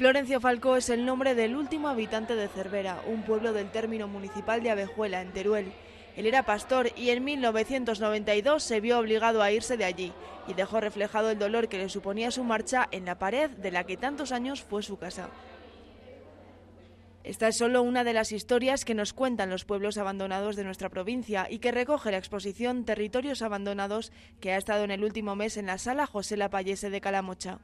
Florencio Falcó es el nombre del último habitante de Cervera, un pueblo del término municipal de Abejuela, en Teruel. Él era pastor y en 1992 se vio obligado a irse de allí y dejó reflejado el dolor que le suponía su marcha en la pared de la que tantos años fue su casa. Esta es solo una de las historias que nos cuentan los pueblos abandonados de nuestra provincia y que recoge la exposición Territorios Abandonados que ha estado en el último mes en la sala José Lapallese de Calamocha.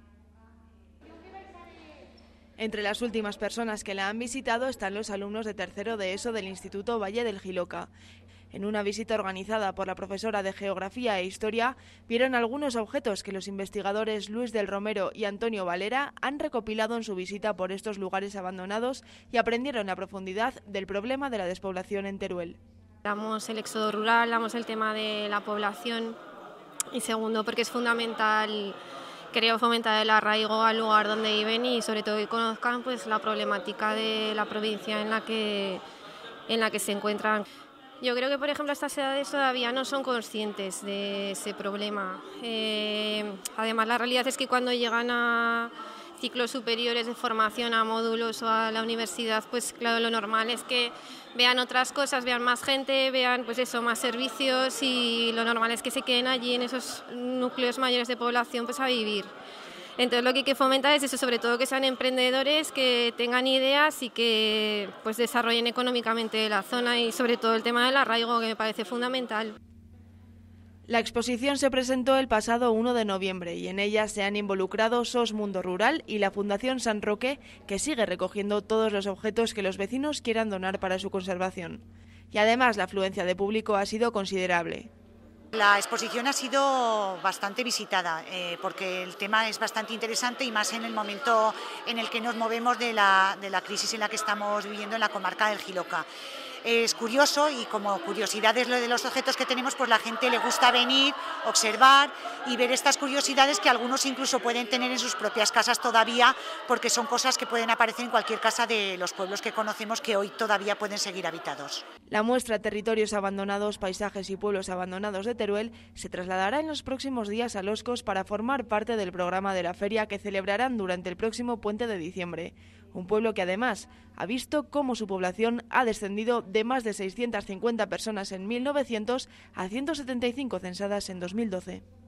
Entre las últimas personas que la han visitado están los alumnos de tercero de ESO del Instituto Valle del Giloca. En una visita organizada por la profesora de Geografía e Historia, vieron algunos objetos que los investigadores Luis del Romero y Antonio Valera han recopilado en su visita por estos lugares abandonados y aprendieron la profundidad del problema de la despoblación en Teruel. Damos el éxodo rural, damos el tema de la población y segundo, porque es fundamental Quería fomentar el arraigo al lugar donde viven y sobre todo que conozcan pues, la problemática de la provincia en la que, en la que se encuentran. Yo creo que, por ejemplo, estas edades todavía no son conscientes de ese problema. Eh, además, la realidad es que cuando llegan a, ciclos superiores de formación a módulos o a la universidad, pues claro, lo normal es que vean otras cosas, vean más gente, vean pues eso, más servicios y lo normal es que se queden allí en esos núcleos mayores de población pues a vivir. Entonces lo que hay que fomentar es eso, sobre todo que sean emprendedores, que tengan ideas y que pues desarrollen económicamente la zona y sobre todo el tema del arraigo que me parece fundamental. La exposición se presentó el pasado 1 de noviembre y en ella se han involucrado SOS Mundo Rural y la Fundación San Roque, que sigue recogiendo todos los objetos que los vecinos quieran donar para su conservación. Y además la afluencia de público ha sido considerable. La exposición ha sido bastante visitada eh, porque el tema es bastante interesante y más en el momento en el que nos movemos de la, de la crisis en la que estamos viviendo en la comarca del Giloca es curioso y como curiosidad es lo de los objetos que tenemos, pues la gente le gusta venir, observar y ver estas curiosidades que algunos incluso pueden tener en sus propias casas todavía, porque son cosas que pueden aparecer en cualquier casa de los pueblos que conocemos que hoy todavía pueden seguir habitados. La muestra Territorios abandonados, paisajes y pueblos abandonados de Teruel se trasladará en los próximos días a Loscos para formar parte del programa de la feria que celebrarán durante el próximo puente de diciembre un pueblo que además ha visto cómo su población ha descendido de más de 650 personas en 1900 a 175 censadas en 2012.